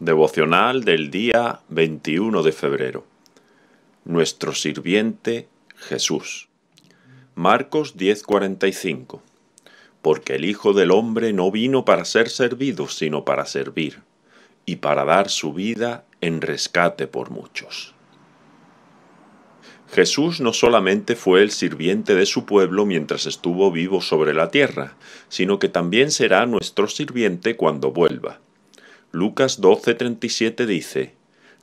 Devocional del día 21 de febrero. Nuestro sirviente Jesús. Marcos 10:45. Porque el Hijo del Hombre no vino para ser servido, sino para servir, y para dar su vida en rescate por muchos. Jesús no solamente fue el sirviente de su pueblo mientras estuvo vivo sobre la tierra, sino que también será nuestro sirviente cuando vuelva Lucas 12:37 dice,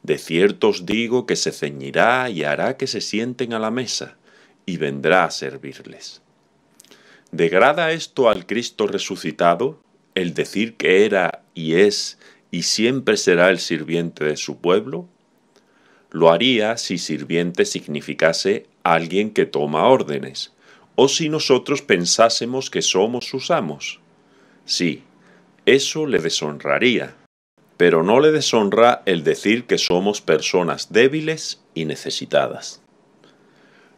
De cierto os digo que se ceñirá y hará que se sienten a la mesa, y vendrá a servirles. ¿Degrada esto al Cristo resucitado, el decir que era y es y siempre será el sirviente de su pueblo? Lo haría si sirviente significase alguien que toma órdenes, o si nosotros pensásemos que somos sus amos. Sí, eso le deshonraría pero no le deshonra el decir que somos personas débiles y necesitadas.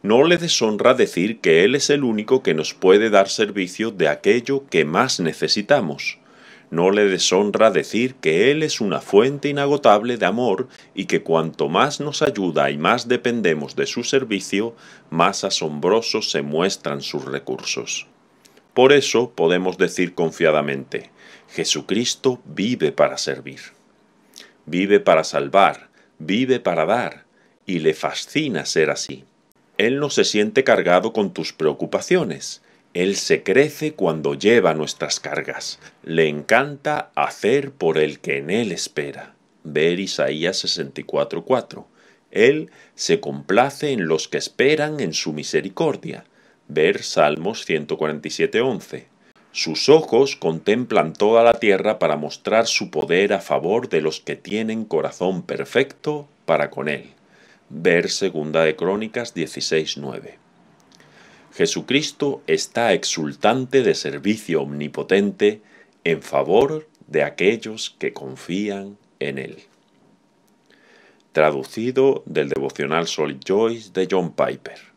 No le deshonra decir que Él es el único que nos puede dar servicio de aquello que más necesitamos. No le deshonra decir que Él es una fuente inagotable de amor y que cuanto más nos ayuda y más dependemos de su servicio, más asombrosos se muestran sus recursos. Por eso podemos decir confiadamente, Jesucristo vive para servir, vive para salvar, vive para dar, y le fascina ser así. Él no se siente cargado con tus preocupaciones, Él se crece cuando lleva nuestras cargas, le encanta hacer por el que en Él espera. Ver Isaías 64:4. Él se complace en los que esperan en su misericordia ver Salmos 147.11. Sus ojos contemplan toda la tierra para mostrar su poder a favor de los que tienen corazón perfecto para con él. Ver 2 de Crónicas 16.9. Jesucristo está exultante de servicio omnipotente en favor de aquellos que confían en él. Traducido del devocional Sol Joyce de John Piper.